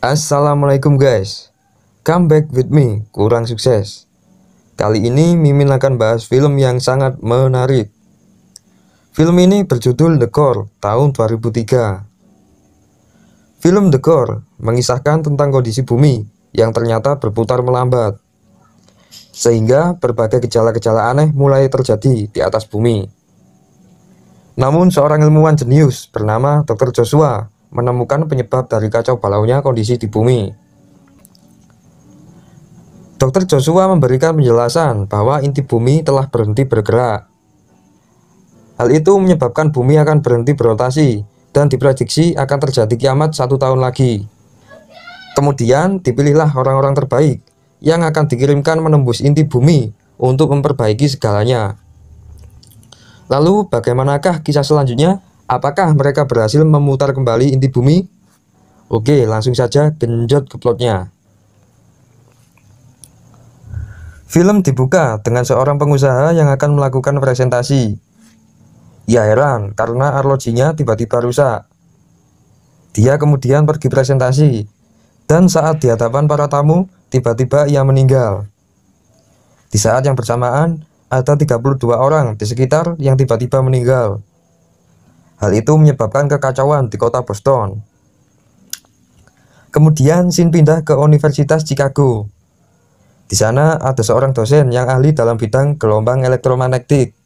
Assalamualaikum guys Come back with me Kurang sukses Kali ini Mimin akan bahas film yang sangat menarik Film ini berjudul The Core tahun 2003 Film The Core mengisahkan tentang kondisi bumi yang ternyata berputar melambat Sehingga berbagai gejala-gejala aneh mulai terjadi di atas bumi Namun seorang ilmuwan jenius bernama Dr. Joshua menemukan penyebab dari kacau balaunya kondisi di bumi. Dr. Joshua memberikan penjelasan bahwa inti bumi telah berhenti bergerak. Hal itu menyebabkan bumi akan berhenti berotasi dan diprediksi akan terjadi kiamat satu tahun lagi. Kemudian dipilihlah orang-orang terbaik yang akan dikirimkan menembus inti bumi untuk memperbaiki segalanya. Lalu bagaimanakah kisah selanjutnya? Apakah mereka berhasil memutar kembali inti bumi? Oke, langsung saja genjot ke plotnya. Film dibuka dengan seorang pengusaha yang akan melakukan presentasi. Ya heran, karena arlojinya tiba-tiba rusak. Dia kemudian pergi presentasi, dan saat di hadapan para tamu, tiba-tiba ia meninggal. Di saat yang bersamaan, ada 32 orang di sekitar yang tiba-tiba meninggal. Hal itu menyebabkan kekacauan di kota Boston. Kemudian sin pindah ke Universitas Chicago. Di sana ada seorang dosen yang ahli dalam bidang gelombang elektromagnetik.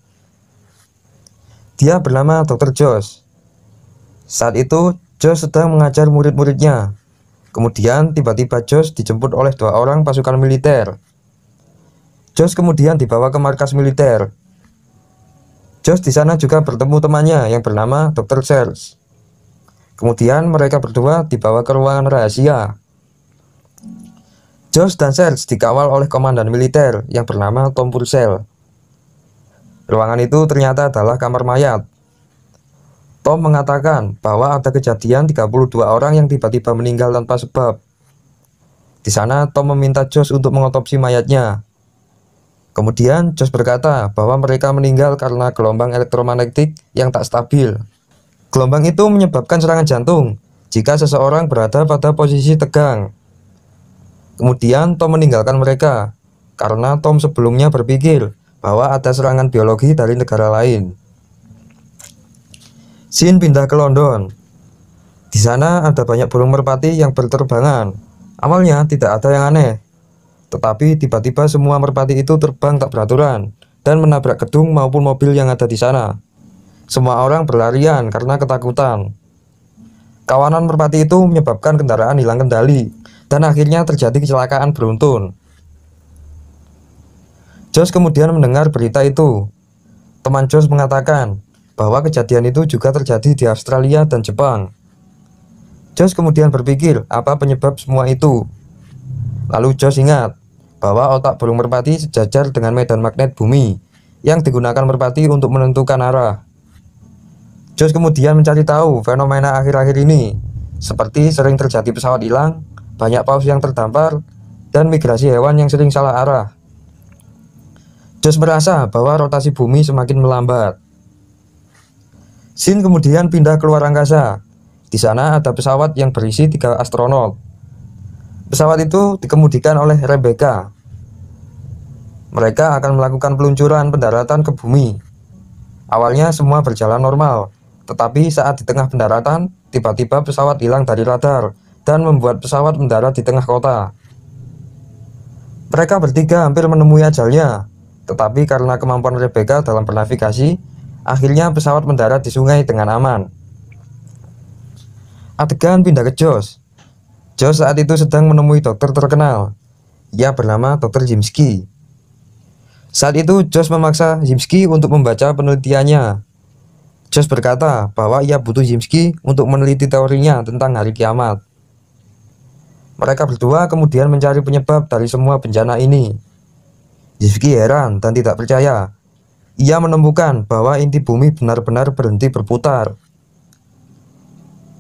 Dia bernama Dr. Josh. Saat itu, Josh sedang mengajar murid-muridnya. Kemudian tiba-tiba Josh dijemput oleh dua orang pasukan militer. Josh kemudian dibawa ke markas militer Josh di sana juga bertemu temannya yang bernama Dr. Charles. Kemudian mereka berdua dibawa ke ruangan rahasia. Josh dan Charles dikawal oleh komandan militer yang bernama Tom Purcell. Ruangan itu ternyata adalah kamar mayat. Tom mengatakan bahwa ada kejadian 32 orang yang tiba-tiba meninggal tanpa sebab. Di sana Tom meminta Josh untuk mengotopsi mayatnya Kemudian Jos berkata bahwa mereka meninggal karena gelombang elektromagnetik yang tak stabil. Gelombang itu menyebabkan serangan jantung jika seseorang berada pada posisi tegang. Kemudian Tom meninggalkan mereka karena Tom sebelumnya berpikir bahwa ada serangan biologi dari negara lain. Sin pindah ke London. Di sana ada banyak burung merpati yang berterbangan. Awalnya tidak ada yang aneh, tetapi tiba-tiba semua merpati itu terbang tak beraturan dan menabrak gedung maupun mobil yang ada di sana. Semua orang berlarian karena ketakutan. Kawanan merpati itu menyebabkan kendaraan hilang kendali dan akhirnya terjadi kecelakaan beruntun. Jos kemudian mendengar berita itu. Teman Jos mengatakan bahwa kejadian itu juga terjadi di Australia dan Jepang. Jos kemudian berpikir apa penyebab semua itu. Lalu Jos ingat bahwa otak burung merpati sejajar dengan medan magnet bumi yang digunakan merpati untuk menentukan arah. Jos kemudian mencari tahu fenomena akhir-akhir ini, seperti sering terjadi pesawat hilang, banyak paus yang terdampar, dan migrasi hewan yang sering salah arah. Jos merasa bahwa rotasi bumi semakin melambat. Sin kemudian pindah ke luar angkasa. Di sana ada pesawat yang berisi tiga astronot. Pesawat itu dikemudikan oleh Rebecca, mereka akan melakukan peluncuran pendaratan ke bumi. Awalnya semua berjalan normal, tetapi saat di tengah pendaratan, tiba-tiba pesawat hilang dari radar dan membuat pesawat mendarat di tengah kota. Mereka bertiga hampir menemui ajalnya, tetapi karena kemampuan Rebecca dalam bernavigasi, akhirnya pesawat mendarat di sungai dengan aman. Adegan pindah ke Josh. Josh saat itu sedang menemui dokter terkenal. Ia bernama Dr. Jimski. Saat itu Josh memaksa Zimski untuk membaca penelitiannya. Josh berkata bahwa ia butuh Zimski untuk meneliti teorinya tentang hari kiamat. Mereka berdua kemudian mencari penyebab dari semua bencana ini. Zimski heran dan tidak percaya. Ia menemukan bahwa inti bumi benar-benar berhenti berputar.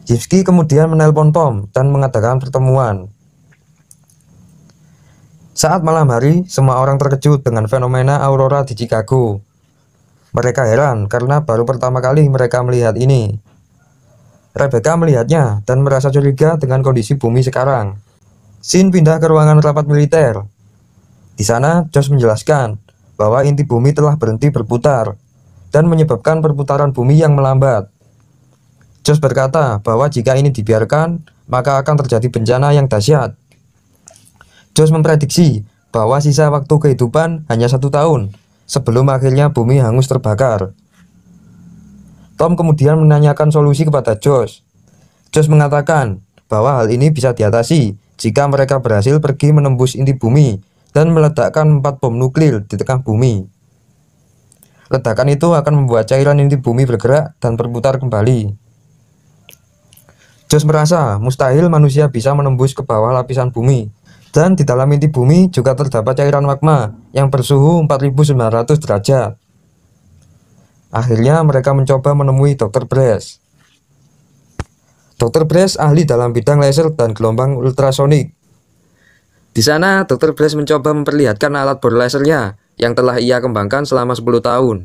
Zimski kemudian menelpon Tom dan mengadakan pertemuan. Saat malam hari, semua orang terkejut dengan fenomena aurora di Chicago. Mereka heran karena baru pertama kali mereka melihat ini. Rebecca melihatnya dan merasa curiga dengan kondisi bumi sekarang. Sin pindah ke ruangan rapat militer. Di sana, Josh menjelaskan bahwa inti bumi telah berhenti berputar dan menyebabkan perputaran bumi yang melambat. Josh berkata bahwa jika ini dibiarkan, maka akan terjadi bencana yang dahsyat Jones memprediksi bahwa sisa waktu kehidupan hanya satu tahun sebelum akhirnya bumi hangus terbakar. Tom kemudian menanyakan solusi kepada Josh. Josh mengatakan bahwa hal ini bisa diatasi jika mereka berhasil pergi menembus inti bumi dan meledakkan empat bom nuklir di tengah bumi. Ledakan itu akan membuat cairan inti bumi bergerak dan berputar kembali. Josh merasa mustahil manusia bisa menembus ke bawah lapisan bumi dan di dalam inti bumi juga terdapat cairan magma yang bersuhu 4900 derajat. Akhirnya mereka mencoba menemui Dr. Bres. Dr. Bres ahli dalam bidang laser dan gelombang ultrasonik. Di sana, Dr. Bres mencoba memperlihatkan alat bor lasernya yang telah ia kembangkan selama 10 tahun.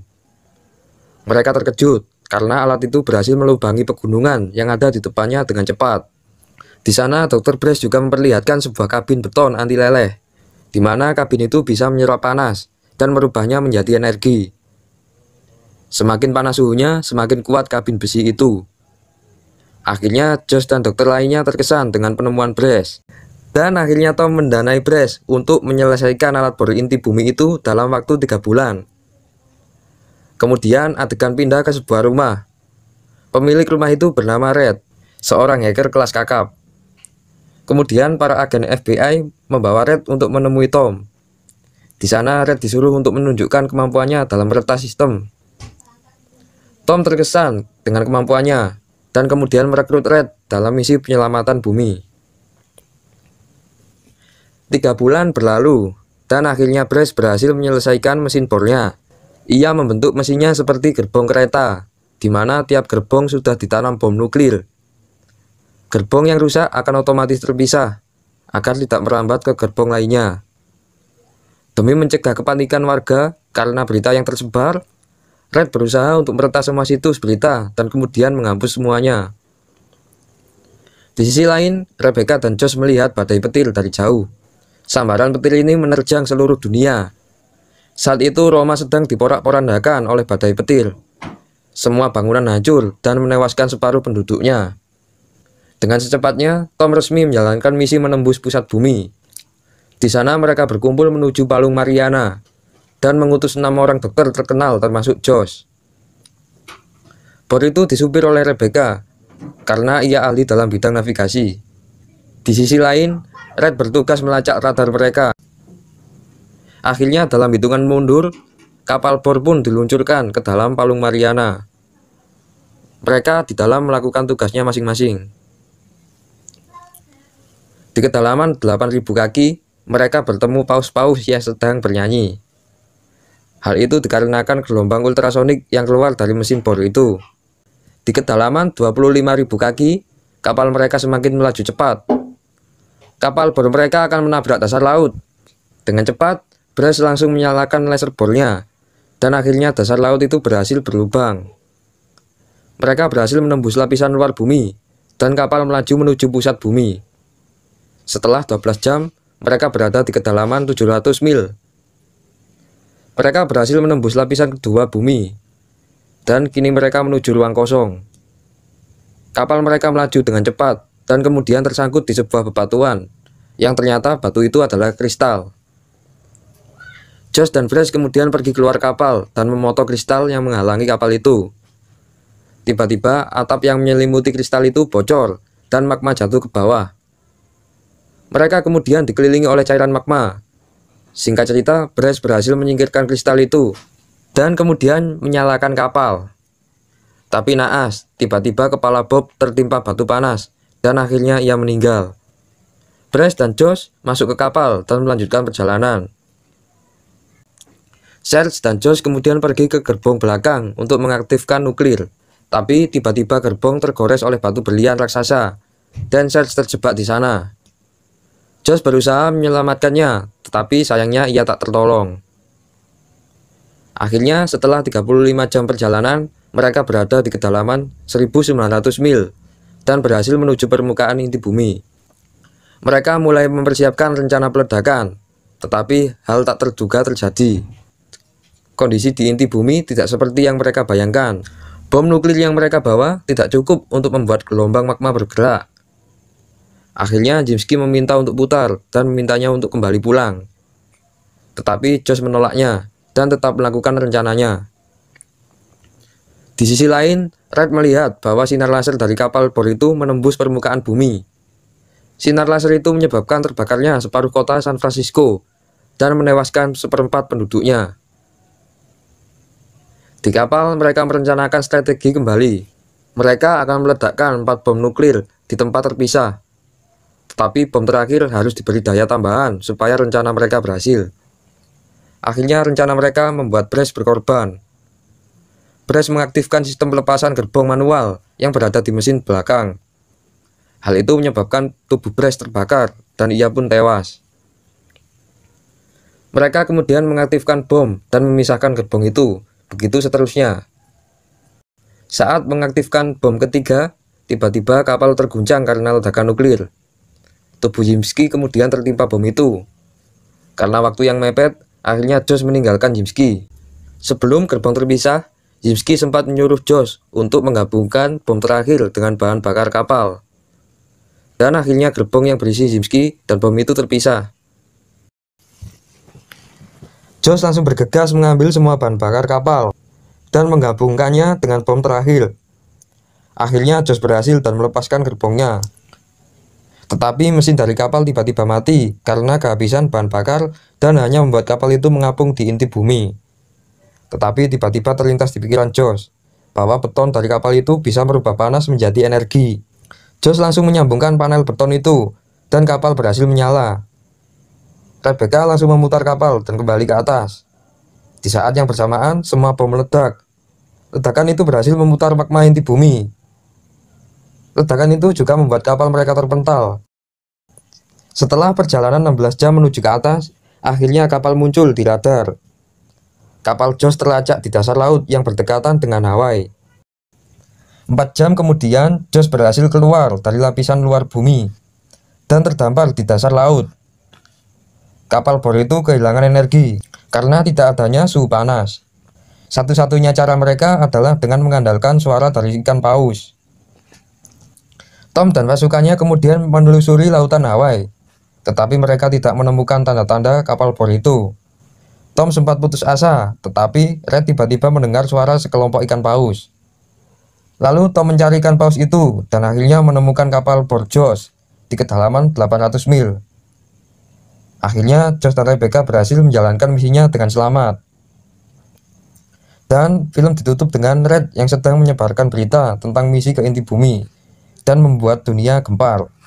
Mereka terkejut karena alat itu berhasil melubangi pegunungan yang ada di depannya dengan cepat. Di sana, Dr. Brace juga memperlihatkan sebuah kabin beton anti leleh, di mana kabin itu bisa menyerap panas dan merubahnya menjadi energi. Semakin panas suhunya, semakin kuat kabin besi itu. Akhirnya, Josh dan dokter lainnya terkesan dengan penemuan Brace. Dan akhirnya Tom mendanai Brace untuk menyelesaikan alat bor inti bumi itu dalam waktu tiga bulan. Kemudian adegan pindah ke sebuah rumah. Pemilik rumah itu bernama Red, seorang hacker kelas kakap. Kemudian para agen FBI membawa Red untuk menemui Tom. Di sana Red disuruh untuk menunjukkan kemampuannya dalam retas sistem. Tom terkesan dengan kemampuannya dan kemudian merekrut Red dalam misi penyelamatan bumi. Tiga bulan berlalu dan akhirnya Brace berhasil menyelesaikan mesin bornya. Ia membentuk mesinnya seperti gerbong kereta, di mana tiap gerbong sudah ditanam bom nuklir Gerbong yang rusak akan otomatis terpisah agar tidak merambat ke gerbong lainnya. Demi mencegah kepanikan warga karena berita yang tersebar, Red berusaha untuk meretas semua situs berita dan kemudian menghapus semuanya. Di sisi lain, Rebecca dan Josh melihat badai petir dari jauh. Sambaran petir ini menerjang seluruh dunia. Saat itu Roma sedang diporak-porandakan oleh badai petir. Semua bangunan hancur dan menewaskan separuh penduduknya. Dengan secepatnya, Tom resmi menjalankan misi menembus pusat bumi. Di sana mereka berkumpul menuju Palung Mariana dan mengutus enam orang dokter terkenal termasuk Josh. Bor itu disupir oleh Rebecca karena ia ahli dalam bidang navigasi. Di sisi lain, Red bertugas melacak radar mereka. Akhirnya dalam hitungan mundur, kapal bor pun diluncurkan ke dalam Palung Mariana. Mereka di dalam melakukan tugasnya masing-masing. Di kedalaman 8000 kaki, mereka bertemu paus-paus yang sedang bernyanyi. Hal itu dikarenakan gelombang ultrasonik yang keluar dari mesin bor itu. Di kedalaman 25.000 kaki, kapal mereka semakin melaju cepat. Kapal bor mereka akan menabrak dasar laut. Dengan cepat, Brass langsung menyalakan laser bornya, dan akhirnya dasar laut itu berhasil berlubang. Mereka berhasil menembus lapisan luar bumi, dan kapal melaju menuju pusat bumi. Setelah 12 jam, mereka berada di kedalaman 700 mil. Mereka berhasil menembus lapisan kedua bumi, dan kini mereka menuju ruang kosong. Kapal mereka melaju dengan cepat, dan kemudian tersangkut di sebuah bebatuan, yang ternyata batu itu adalah kristal. Josh dan Fresh kemudian pergi keluar kapal dan memotong kristal yang menghalangi kapal itu. Tiba-tiba, atap yang menyelimuti kristal itu bocor, dan magma jatuh ke bawah. Mereka kemudian dikelilingi oleh cairan magma. Singkat cerita, Bres berhasil menyingkirkan kristal itu dan kemudian menyalakan kapal. Tapi naas, tiba-tiba kepala Bob tertimpa batu panas dan akhirnya ia meninggal. Bres dan Josh masuk ke kapal dan melanjutkan perjalanan. Serge dan Josh kemudian pergi ke gerbong belakang untuk mengaktifkan nuklir. Tapi tiba-tiba gerbong tergores oleh batu berlian raksasa, dan Serge terjebak di sana. Josh berusaha menyelamatkannya, tetapi sayangnya ia tak tertolong. Akhirnya, setelah 35 jam perjalanan, mereka berada di kedalaman 1900 mil dan berhasil menuju permukaan inti bumi. Mereka mulai mempersiapkan rencana peledakan, tetapi hal tak terduga terjadi. Kondisi di inti bumi tidak seperti yang mereka bayangkan. Bom nuklir yang mereka bawa tidak cukup untuk membuat gelombang magma bergerak. Akhirnya Jimski meminta untuk putar dan memintanya untuk kembali pulang. Tetapi Josh menolaknya dan tetap melakukan rencananya. Di sisi lain, Red melihat bahwa sinar laser dari kapal bor itu menembus permukaan bumi. Sinar laser itu menyebabkan terbakarnya separuh kota San Francisco dan menewaskan seperempat penduduknya. Di kapal, mereka merencanakan strategi kembali. Mereka akan meledakkan empat bom nuklir di tempat terpisah tapi bom terakhir harus diberi daya tambahan supaya rencana mereka berhasil. Akhirnya rencana mereka membuat Bres berkorban. Bres mengaktifkan sistem pelepasan gerbong manual yang berada di mesin belakang. Hal itu menyebabkan tubuh Bres terbakar dan ia pun tewas. Mereka kemudian mengaktifkan bom dan memisahkan gerbong itu, begitu seterusnya. Saat mengaktifkan bom ketiga, tiba-tiba kapal terguncang karena ledakan nuklir. Tubuh Jimsky kemudian tertimpa bom itu. Karena waktu yang mepet, akhirnya Josh meninggalkan Jimsky. Sebelum gerbang terpisah, Jimsky sempat menyuruh Josh untuk menggabungkan bom terakhir dengan bahan bakar kapal. Dan akhirnya gerbong yang berisi Jimsky dan bom itu terpisah. Josh langsung bergegas mengambil semua bahan bakar kapal dan menggabungkannya dengan bom terakhir. Akhirnya Josh berhasil dan melepaskan gerbongnya. Tetapi mesin dari kapal tiba-tiba mati karena kehabisan bahan bakar dan hanya membuat kapal itu mengapung di inti bumi. Tetapi tiba-tiba terlintas di pikiran Josh bahwa beton dari kapal itu bisa merubah panas menjadi energi. Josh langsung menyambungkan panel beton itu dan kapal berhasil menyala. Rebecca langsung memutar kapal dan kembali ke atas. Di saat yang bersamaan, semua bom meledak. Ledakan itu berhasil memutar magma inti bumi, Ledakan itu juga membuat kapal mereka terpental. Setelah perjalanan 16 jam menuju ke atas, akhirnya kapal muncul di radar. Kapal Jos terlacak di dasar laut yang berdekatan dengan Hawaii. Empat jam kemudian, Jos berhasil keluar dari lapisan luar bumi dan terdampar di dasar laut. Kapal bor itu kehilangan energi karena tidak adanya suhu panas. Satu-satunya cara mereka adalah dengan mengandalkan suara dari ikan paus. Tom dan pasukannya kemudian menelusuri lautan Hawaii, tetapi mereka tidak menemukan tanda-tanda kapal bor itu. Tom sempat putus asa, tetapi Red tiba-tiba mendengar suara sekelompok ikan paus. Lalu Tom mencarikan paus itu dan akhirnya menemukan kapal bor Josh di kedalaman 800 mil. Akhirnya Josh dan Rebecca berhasil menjalankan misinya dengan selamat. Dan film ditutup dengan Red yang sedang menyebarkan berita tentang misi ke inti bumi dan membuat dunia gempar.